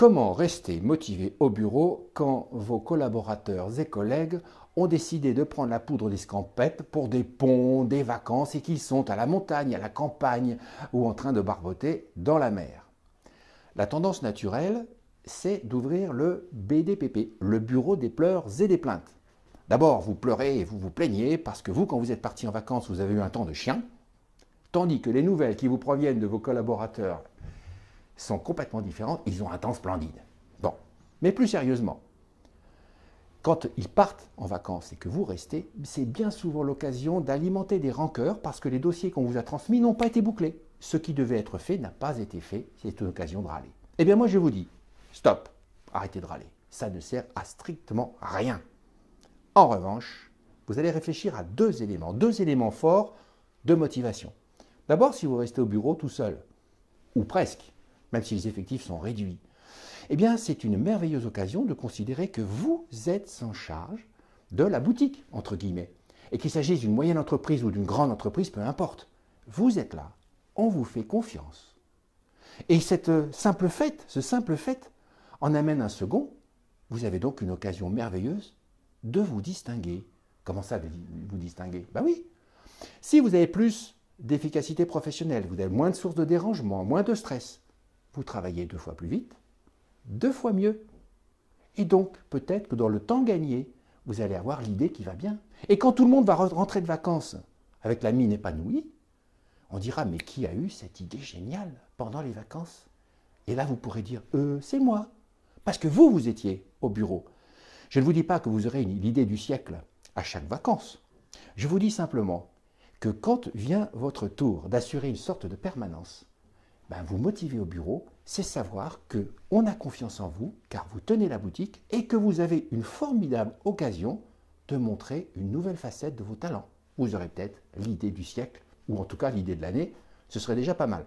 Comment rester motivé au bureau quand vos collaborateurs et collègues ont décidé de prendre la poudre d'escampette pour des ponts, des vacances et qu'ils sont à la montagne, à la campagne ou en train de barboter dans la mer La tendance naturelle, c'est d'ouvrir le BDPP, le bureau des pleurs et des plaintes. D'abord, vous pleurez et vous vous plaignez parce que vous, quand vous êtes parti en vacances, vous avez eu un temps de chien, tandis que les nouvelles qui vous proviennent de vos collaborateurs sont complètement différents, ils ont un temps splendide. Bon, mais plus sérieusement, quand ils partent en vacances et que vous restez, c'est bien souvent l'occasion d'alimenter des rancœurs parce que les dossiers qu'on vous a transmis n'ont pas été bouclés. Ce qui devait être fait n'a pas été fait, c'est une occasion de râler. Eh bien moi je vous dis, stop, arrêtez de râler, ça ne sert à strictement rien. En revanche, vous allez réfléchir à deux éléments, deux éléments forts de motivation. D'abord, si vous restez au bureau tout seul, ou presque, même si les effectifs sont réduits, eh bien c'est une merveilleuse occasion de considérer que vous êtes en charge de la boutique, entre guillemets, et qu'il s'agisse d'une moyenne entreprise ou d'une grande entreprise, peu importe. Vous êtes là, on vous fait confiance. Et cette euh, simple fête, ce simple fait, en amène un second. Vous avez donc une occasion merveilleuse de vous distinguer. Comment ça, vous distinguer Ben oui. Si vous avez plus d'efficacité professionnelle, vous avez moins de sources de dérangement, moins de stress, vous travaillez deux fois plus vite, deux fois mieux. Et donc, peut-être que dans le temps gagné, vous allez avoir l'idée qui va bien. Et quand tout le monde va rentrer de vacances avec la mine épanouie, on dira Mais qui a eu cette idée géniale pendant les vacances Et là, vous pourrez dire euh, c'est moi. Parce que vous, vous étiez au bureau. Je ne vous dis pas que vous aurez l'idée du siècle à chaque vacances. Je vous dis simplement que quand vient votre tour d'assurer une sorte de permanence, ben, vous motiver au bureau, c'est savoir que on a confiance en vous car vous tenez la boutique et que vous avez une formidable occasion de montrer une nouvelle facette de vos talents. Vous aurez peut-être l'idée du siècle ou en tout cas l'idée de l'année, ce serait déjà pas mal.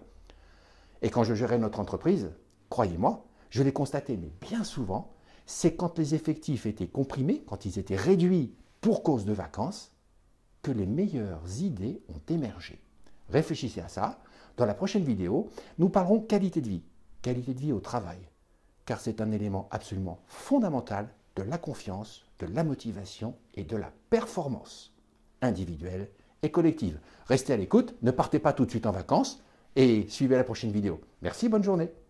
Et quand je gérais notre entreprise, croyez-moi, je l'ai constaté mais bien souvent, c'est quand les effectifs étaient comprimés, quand ils étaient réduits pour cause de vacances, que les meilleures idées ont émergé. Réfléchissez à ça. Dans la prochaine vidéo, nous parlerons qualité de vie, qualité de vie au travail, car c'est un élément absolument fondamental de la confiance, de la motivation et de la performance individuelle et collective. Restez à l'écoute, ne partez pas tout de suite en vacances et suivez la prochaine vidéo. Merci, bonne journée.